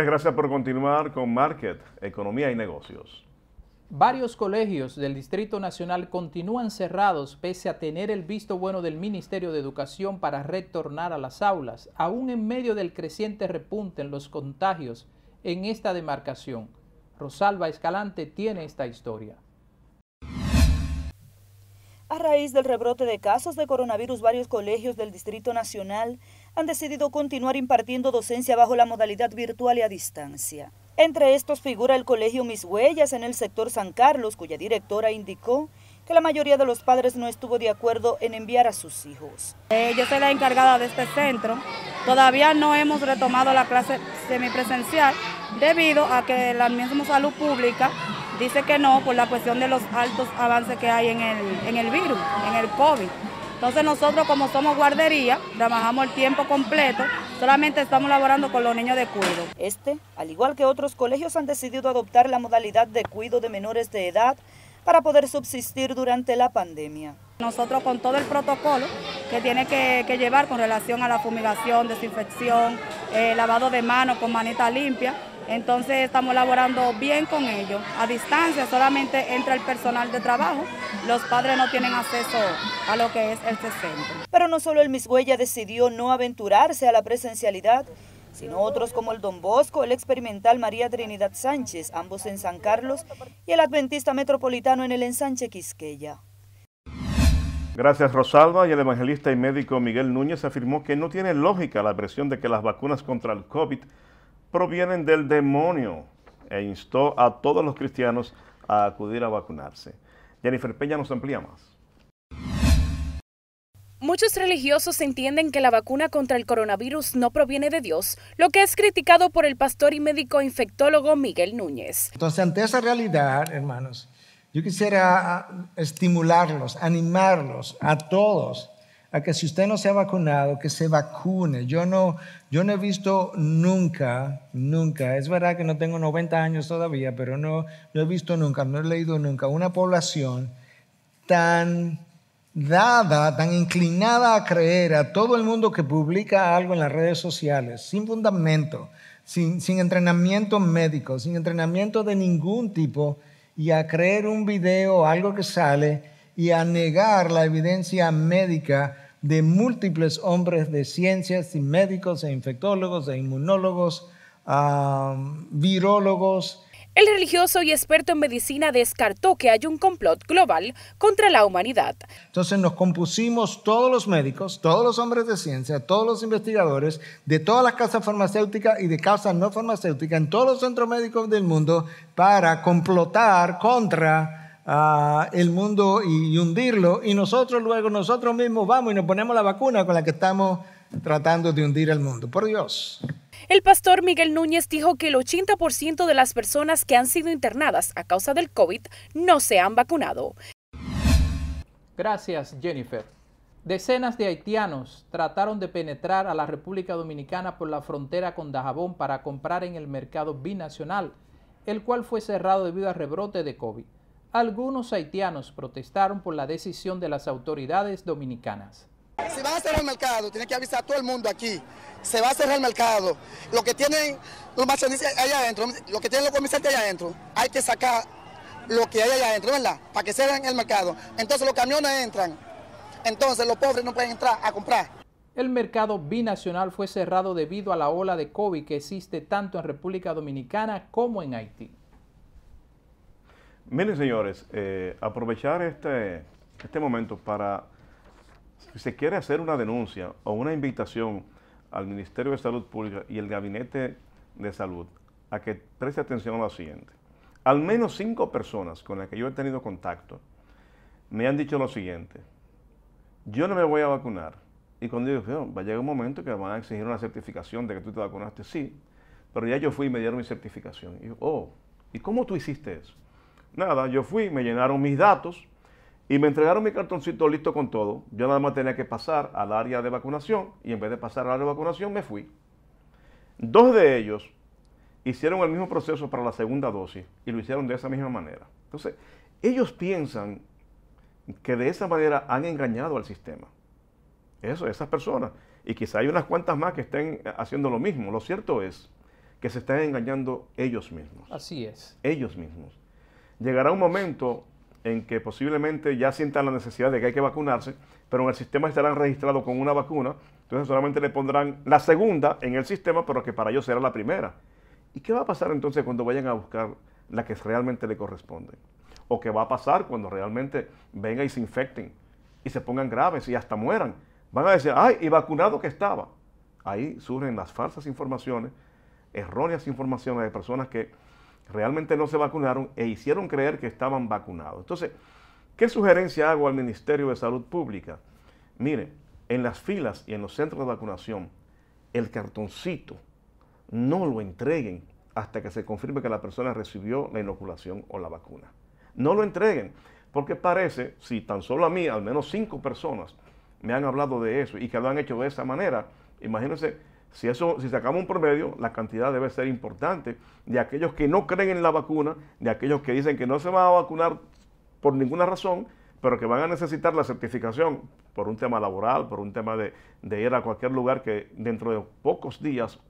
gracias por continuar con Market, Economía y Negocios. Varios colegios del Distrito Nacional continúan cerrados pese a tener el visto bueno del Ministerio de Educación para retornar a las aulas, aún en medio del creciente repunte en los contagios en esta demarcación. Rosalba Escalante tiene esta historia. A raíz del rebrote de casos de coronavirus, varios colegios del Distrito Nacional han decidido continuar impartiendo docencia bajo la modalidad virtual y a distancia. Entre estos figura el Colegio Mis Huellas en el sector San Carlos, cuya directora indicó que la mayoría de los padres no estuvo de acuerdo en enviar a sus hijos. Eh, yo soy la encargada de este centro. Todavía no hemos retomado la clase semipresencial debido a que la misma salud pública dice que no por la cuestión de los altos avances que hay en el, en el virus, en el COVID. Entonces nosotros como somos guardería, trabajamos el tiempo completo, solamente estamos laborando con los niños de cuido. Este, al igual que otros colegios, han decidido adoptar la modalidad de cuido de menores de edad para poder subsistir durante la pandemia. Nosotros con todo el protocolo que tiene que, llevar con relación a la fumigación, desinfección, eh, lavado de manos con manita limpia, entonces estamos laborando bien con ellos, a distancia, solamente entra el personal de trabajo, los padres no tienen acceso a lo que es el este centro. Pero no solo el Miss decidió no aventurarse a la presencialidad, sino otros como el Don Bosco, el experimental María Trinidad Sánchez, ambos en San Carlos, y el adventista metropolitano en el ensanche Quisqueya. Gracias Rosalba y el evangelista y médico Miguel Núñez afirmó que no tiene lógica la presión de que las vacunas contra el COVID provienen del demonio e instó a todos los cristianos a acudir a vacunarse. Jennifer Peña nos amplía más. Muchos religiosos entienden que la vacuna contra el coronavirus no proviene de Dios, lo que es criticado por el pastor y médico infectólogo Miguel Núñez. Entonces, ante esa realidad, hermanos, yo quisiera ah, estimularlos, animarlos a todos a que si usted no se ha vacunado, que se vacune. Yo no, yo no he visto nunca, nunca, es verdad que no tengo 90 años todavía, pero no, he visto nunca, no he leído nunca una población tan dada, tan inclinada a creer a todo el mundo que publica algo en las redes sociales, sin fundamento, sin, sin entrenamiento médico, sin entrenamiento de ningún tipo, y a creer un video, algo que sale, y a negar la evidencia médica de múltiples hombres de ciencias y médicos e infectólogos e inmunólogos, virólogos. El religioso y experto en medicina descartó que haya un complot global contra la humanidad. Entonces nos compusimos todos los médicos, todos los hombres de ciencia, todos los investigadores de todas las casas farmacéuticas y de casas no farmacéuticas en todos los centros médicos del mundo para complotar contra el mundo y, hundirlo, y nosotros luego, nosotros mismos vamos y nos ponemos la vacuna con la que estamos tratando de hundir el mundo. Por Dios. El pastor Miguel Núñez dijo que el 80% de las personas que han sido internadas a causa del COVID no se han vacunado. Gracias, Jennifer. Decenas de haitianos trataron de penetrar a la República Dominicana por la frontera con Dajabón para comprar en el mercado binacional, el cual fue cerrado debido al rebrote de COVID algunos haitianos protestaron por la decisión de las autoridades dominicanas. Si va a cerrar el mercado, tiene que avisar a todo el mundo aquí. Se va a cerrar el mercado. Lo que tienen los macionistas allá adentro, lo que tienen los comerciantes allá adentro, hay que sacar lo que hay allá adentro, ¿verdad? Para que cierren el mercado. Entonces los camiones entran. Entonces los pobres no pueden entrar a comprar. El mercado binacional fue cerrado debido a la ola de COVID que existe tanto en República Dominicana como en Haití. Miren, señores, eh, aprovechar este, este momento para, si se quiere hacer una denuncia o una invitación al Ministerio de Salud Pública y el Gabinete de Salud a que preste atención a lo siguiente. Al menos cinco personas con las que yo he tenido contacto me han dicho lo siguiente. Yo no me voy a vacunar. Y cuando digo, va a llegar un momento que van a exigir una certificación de que tú te vacunaste, sí, pero ya yo fui y me dieron mi certificación. Y yo, oh, ¿y cómo tú hiciste eso? Nada, yo fui, me llenaron mis datos y me entregaron mi cartoncito listo con todo. Yo nada más tenía que pasar al área de vacunación y en vez de pasar al área de vacunación me fui. Dos de ellos hicieron el mismo proceso para la segunda dosis y lo hicieron de esa misma manera. Entonces, ellos piensan que de esa manera han engañado al sistema. Eso, esas personas. Y quizá hay unas cuantas más que estén haciendo lo mismo. Lo cierto es que se están engañando ellos mismos. Así es. Ellos mismos llegará un momento en que posiblemente ya sientan la necesidad de que hay que vacunarse, pero en el sistema estarán registrados con una vacuna, entonces solamente le pondrán la segunda en el sistema, pero que para ellos será la primera. ¿Y qué va a pasar entonces cuando vayan a buscar la que realmente le corresponde? ¿O qué va a pasar cuando realmente vengan y se infecten y se pongan graves y hasta mueran? Van a decir, ay, y vacunado que estaba. Ahí surgen las falsas informaciones, erróneas informaciones de personas que realmente no se vacunaron e hicieron creer que estaban vacunados. Entonces, ¿qué sugerencia hago al Ministerio de Salud Pública? Mire, en las filas y en los centros de vacunación, el cartoncito no lo entreguen hasta que se confirme que la persona recibió la inoculación o la vacuna. No lo entreguen, porque parece, si tan solo a mí, al menos cinco personas me han hablado de eso y que lo han hecho de esa manera, imagínense si, eso, si sacamos un promedio, la cantidad debe ser importante de aquellos que no creen en la vacuna, de aquellos que dicen que no se van a vacunar por ninguna razón, pero que van a necesitar la certificación por un tema laboral, por un tema de, de ir a cualquier lugar que dentro de pocos días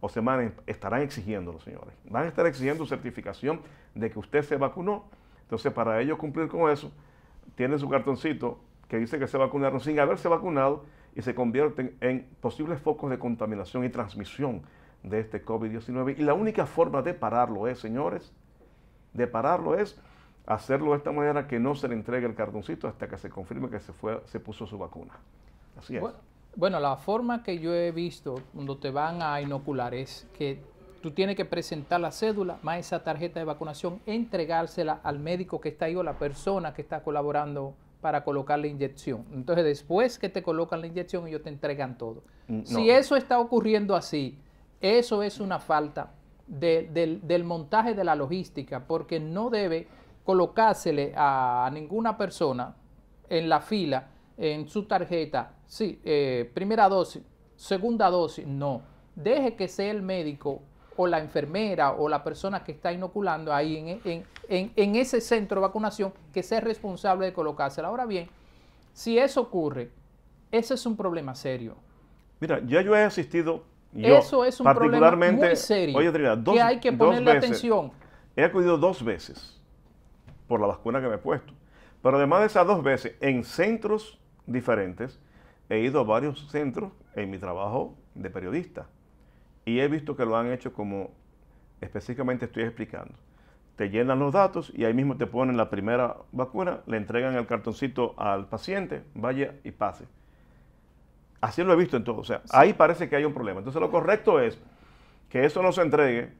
o semanas estarán exigiendo, los señores. Van a estar exigiendo certificación de que usted se vacunó. Entonces, para ellos cumplir con eso, tienen su cartoncito que dice que se vacunaron sin haberse vacunado y se convierten en posibles focos de contaminación y transmisión de este COVID-19. Y la única forma de pararlo es, señores, de pararlo es hacerlo de esta manera que no se le entregue el cartoncito hasta que se confirme que se, fue, se puso su vacuna. Así es. Bueno, la forma que yo he visto cuando te van a inocular es que tú tienes que presentar la cédula más esa tarjeta de vacunación, entregársela al médico que está ahí o la persona que está colaborando para colocar la inyección. Entonces, después que te colocan la inyección, ellos te entregan todo. Mm, si eso está ocurriendo así, eso es una falta del, montaje de la logística, porque no debe colocársele a ninguna persona en la fila, en su tarjeta, sí, eh, primera dosis, segunda dosis, no. Deje que sea el médico o la enfermera o la persona que está inoculando ahí en, ese centro de vacunación que sea responsable de colocársela. Ahora bien, si eso ocurre, ese es un problema serio. Mira, ya yo he asistido. Yo, eso es un particularmente, problema muy serio. Oye, dos, hay que ponerle veces, atención. He acudido dos veces por la vacuna que me he puesto. Pero además de esas dos veces, en centros diferentes, he ido a varios centros en mi trabajo de periodista. Y he visto que lo han hecho como específicamente estoy explicando. Te llenan los datos y ahí mismo te ponen la primera vacuna, le entregan el cartoncito al paciente, vaya y pase. Así lo he visto en todo. O sea, ahí parece que hay un problema. Entonces lo correcto es que eso no se entregue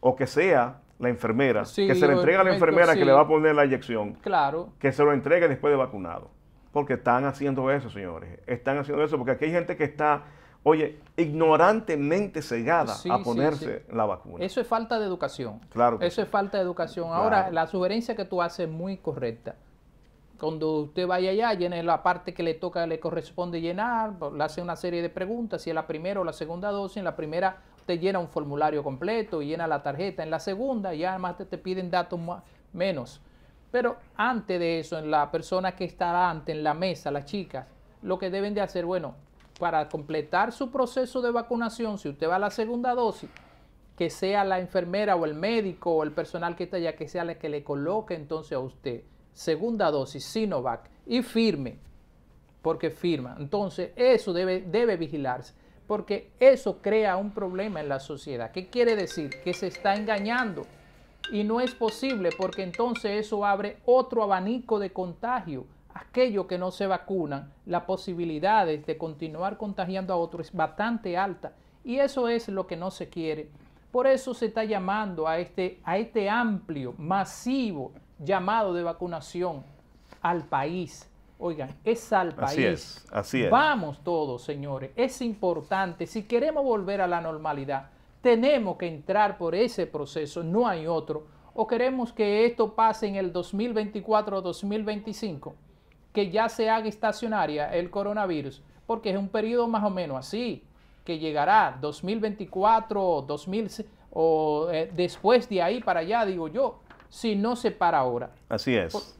o que sea la enfermera, que se le entregue a la enfermera que le va a poner la inyección. Claro. Que se lo entregue después de vacunado. Porque están haciendo eso, señores. Están haciendo eso porque aquí hay gente que está oye, ignorantemente cegada a ponerse la vacuna. Eso es falta de educación. Claro. Eso es falta de educación. Ahora, la sugerencia que tú haces es muy correcta. Cuando usted vaya allá, llene la parte que le toca, le corresponde llenar, pues, le hace una serie de preguntas, si es la primera o la segunda dosis, en la primera te llena un formulario completo, llena la tarjeta, en la segunda ya además te, piden datos menos. Pero antes de eso, en la persona que está antes, en la mesa, las chicas, lo que deben de hacer, bueno, para completar su proceso de vacunación, si usted va a la segunda dosis, que sea la enfermera o el médico o el personal que está allá, que sea la que le coloque entonces a usted segunda dosis Sinovac y firme, porque firma. Entonces, eso debe, debe vigilarse, porque eso crea un problema en la sociedad. ¿Qué quiere decir? Que se está engañando y no es posible, porque entonces eso abre otro abanico de contagio aquellos que no se vacunan, la posibilidad de continuar contagiando a otros es bastante alta y eso es lo que no se quiere. Por eso se está llamando a este, a este amplio, masivo llamado de vacunación al país. Oigan, es al país. Así es, así es. Vamos todos, señores. Es importante. Si queremos volver a la normalidad, tenemos que entrar por ese proceso, no hay otro. ¿O queremos que esto pase en el 2024 o 2025? que ya se haga estacionaria el coronavirus, porque es un periodo más o menos así, que llegará 2024, 2000 o eh, después de ahí para allá, digo yo, si no se para ahora. Así es.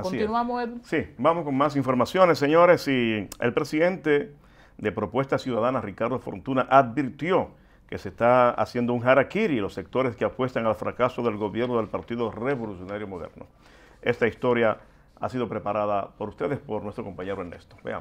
Continuamos, Sí, vamos con más informaciones, señores. Y el presidente de Propuesta Ciudadana, Ricardo Fortuna, advirtió que se está haciendo un harakiri los sectores que apuestan al fracaso del gobierno del Partido Revolucionario Moderno. Esta historia ha sido preparada por ustedes, por nuestro compañero Ernesto. Veamos.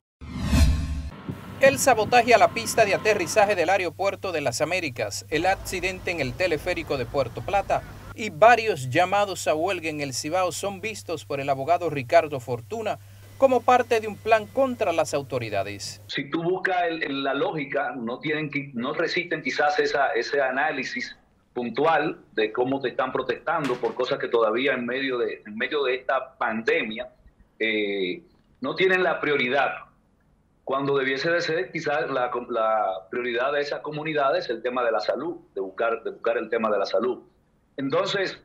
El sabotaje a la pista de aterrizaje del aeropuerto de las Américas, el accidente en el teleférico de Puerto Plata y varios llamados a huelga en el Cibao son vistos por el abogado Ricardo Fortuna como parte de un plan contra las autoridades. Si tú buscas la lógica, no, tienen, no resisten quizás esa, ese análisis puntual de cómo te están protestando por cosas que todavía en medio de, medio de esta pandemia eh, no tienen la prioridad. Cuando debiese de ser quizás la, prioridad de esas comunidades el tema de la salud, de buscar, buscar el tema de la salud. Entonces,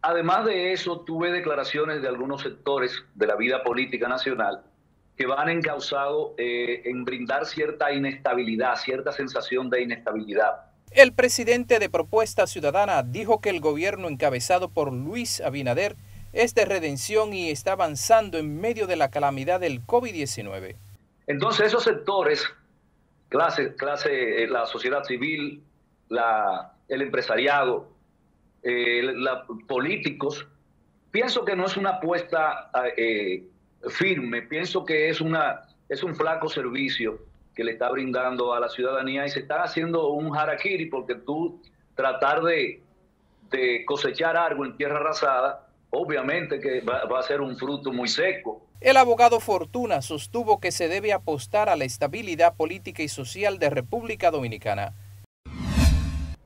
además de eso, tuve declaraciones de algunos sectores de la vida política nacional que van encausados eh, en brindar cierta inestabilidad, cierta sensación de inestabilidad. El presidente de Propuesta Ciudadana dijo que el gobierno encabezado por Luis Abinader es de redención y está avanzando en medio de la calamidad del COVID-19. Entonces esos sectores, clase, clase, eh, la sociedad civil, el empresariado, eh, los políticos, pienso que no es una apuesta eh, firme, pienso que es, una, es un flaco servicio que le está brindando a la ciudadanía y se está haciendo un harakiri porque tú tratar de, cosechar algo en tierra arrasada, obviamente que va, va a ser un fruto muy seco. El abogado Fortuna sostuvo que se debe apostar a la estabilidad política y social de República Dominicana.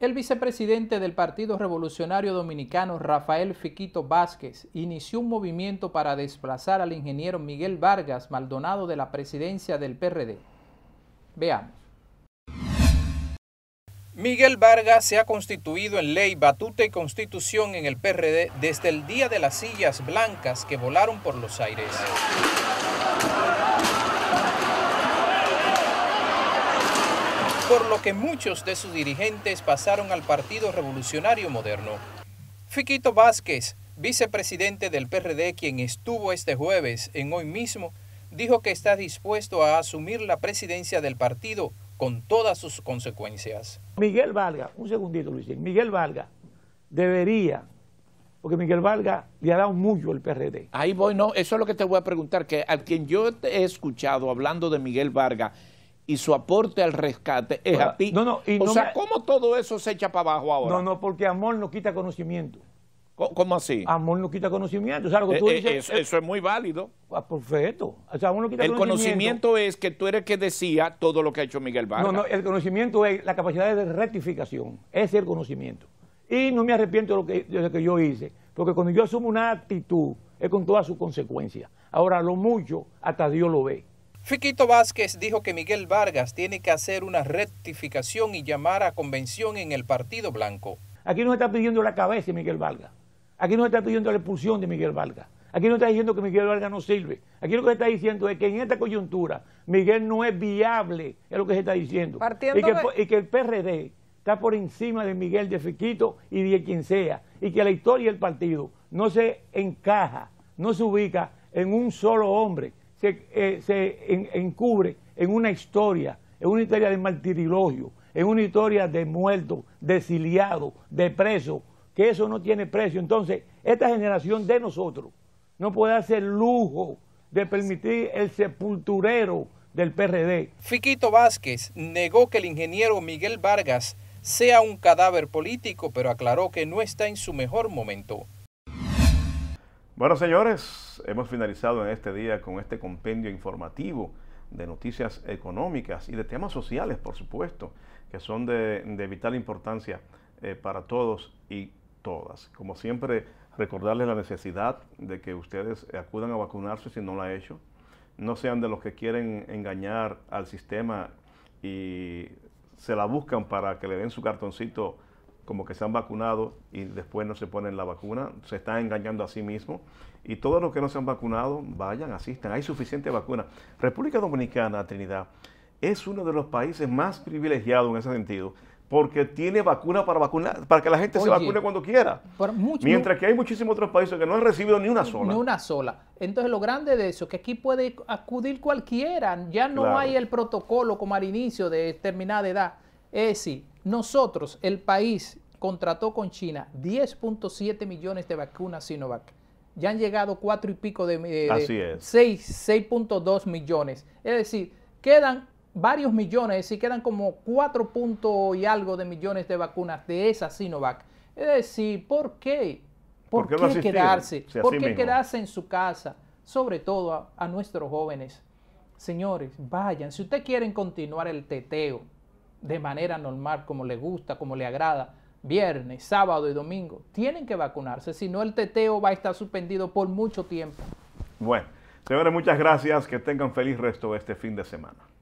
El vicepresidente del Partido Revolucionario Dominicano, Rafael Fiquito Vázquez, inició un movimiento para desplazar al ingeniero Miguel Vargas Maldonado de la presidencia del PRD. Veamos. Miguel Vargas se ha constituido en ley, batuta y constitución en el PRD desde el día de las sillas blancas que volaron por los aires. Por lo que muchos de sus dirigentes pasaron al Partido Revolucionario Moderno. Fiquito Vázquez, vicepresidente del PRD, quien estuvo este jueves en hoy mismo dijo que está dispuesto a asumir la presidencia del partido con todas sus consecuencias. Miguel Valga, un segundito Luis, Miguel Valga debería, porque Miguel Valga le ha dado mucho al PRD. Ahí voy, no, eso es lo que te voy a preguntar, que al quien yo he escuchado hablando de Miguel Vargas y su aporte al rescate es a ah, ti. No, no, y o sea, ¿cómo todo eso se echa para abajo ahora? No, no, porque amor no quita conocimiento. ¿Cómo así? Amor no quita conocimiento. O lo que eh, tú eh, dices, eso, es muy válido. Ah, perfecto. el conocimiento. es que tú eres que decía todo lo que ha hecho Miguel Vargas. No, no, el conocimiento es la capacidad de rectificación. Ese es el conocimiento. Y no me arrepiento de lo que, de lo que yo hice. Porque cuando yo asumo una actitud, es con todas sus consecuencias. Ahora, lo mucho, hasta Dios lo ve. Fiquito Vázquez dijo que Miguel Vargas tiene que hacer una rectificación y llamar a convención en el Partido Blanco. Aquí nos está pidiendo la cabeza Miguel Vargas. Aquí no se está pidiendo la expulsión de Miguel Vargas. Aquí no está diciendo que Miguel Vargas no sirve. Aquí lo que se está diciendo es que en esta coyuntura Miguel no es viable, es lo que se está diciendo. Y que, que, el PRD está por encima de Miguel de Fiquito y de quien sea. Y que la historia del partido no se encaja, no se ubica en un solo hombre. Se, eh, encubre en una historia, en una historia de martirio, en una historia de muertos, de exiliados, de presos, que eso no tiene precio. Entonces, esta generación de nosotros no puede hacer lujo de permitir el sepulturero del PRD. Fiquito Vázquez negó que el ingeniero Miguel Vargas sea un cadáver político, pero aclaró que no está en su mejor momento. Bueno, señores, hemos finalizado en este día con este compendio informativo de noticias económicas y de temas sociales, por supuesto, que son de, vital importancia eh, para todos y todas. Como siempre, recordarles la necesidad de que ustedes acudan a vacunarse si no lo han hecho. No sean de los que quieren engañar al sistema y se la buscan para que le den su cartoncito como que se han vacunado y después no se ponen la vacuna, se están engañando a sí mismos. Y todos los que no se han vacunado, vayan, asistan, hay suficiente vacuna. República Dominicana, Trinidad, es uno de los países más privilegiados en ese sentido, porque tiene vacuna para vacunar, para que la gente se vacune cuando quiera. Mientras que hay muchísimos otros países que no han recibido ni una sola. Ni una sola. Entonces lo grande de eso que aquí puede acudir cualquiera, ya no hay el protocolo como al inicio de determinada edad. Es decir, nosotros, el país, contrató con China 10.7 millones de vacunas Sinovac. Ya han llegado cuatro y pico de, eh, de, es. 6.2 millones. Es decir, quedan varios millones, si quedan como cuatro puntos y algo de millones de vacunas de esa Sinovac. Es decir, ¿por qué? ¿Por, qué, quedarse? ¿Por qué quedarse en su casa? Sobre todo a, nuestros jóvenes. Señores, vayan. Si ustedes quieren continuar el teteo de manera normal, como les gusta, como le agrada, viernes, sábado y domingo, tienen que vacunarse. Si no, el teteo va a estar suspendido por mucho tiempo. Bueno, señores, muchas gracias. Que tengan feliz resto de este fin de semana.